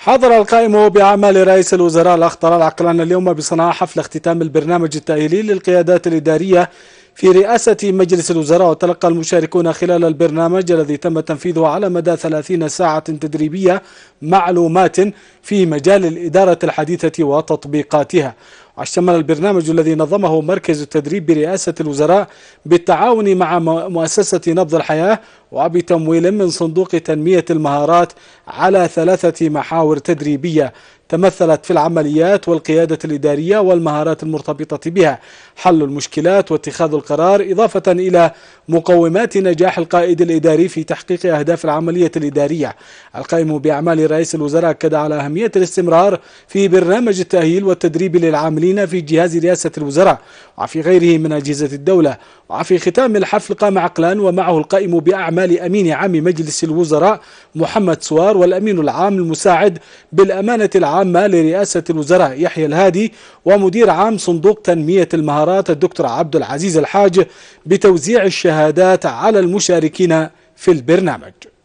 حضر القائم بعمل رئيس الوزراء الأخطر العقلان اليوم بصنعاء حفل اختتام البرنامج التأهيلي للقيادات الإدارية في رئاسة مجلس الوزراء وتلقى المشاركون خلال البرنامج الذي تم تنفيذه على مدى 30 ساعة تدريبية معلومات في مجال الإدارة الحديثة وتطبيقاتها اشتمل البرنامج الذي نظمه مركز التدريب برئاسة الوزراء بالتعاون مع مؤسسة نبض الحياة وبتمويل من صندوق تنمية المهارات على ثلاثة محاور تدريبية تمثلت في العمليات والقيادة الإدارية والمهارات المرتبطة بها حل المشكلات واتخاذ القرار إضافة إلى مقومات نجاح القائد الإداري في تحقيق أهداف العملية الإدارية القائم بأعمال رئيس الوزراء أكد على أهمية الاستمرار في برنامج التأهيل والتدريب للعاملين المسؤولين في جهاز رئاسة الوزراء وفي غيره من أجهزة الدولة وفي ختام الحفل قام عقلان ومعه القائم بأعمال أمين عام مجلس الوزراء محمد سوار والأمين العام المساعد بالأمانة العامة لرئاسة الوزراء يحيى الهادي ومدير عام صندوق تنمية المهارات الدكتور عبد العزيز الحاج بتوزيع الشهادات على المشاركين في البرنامج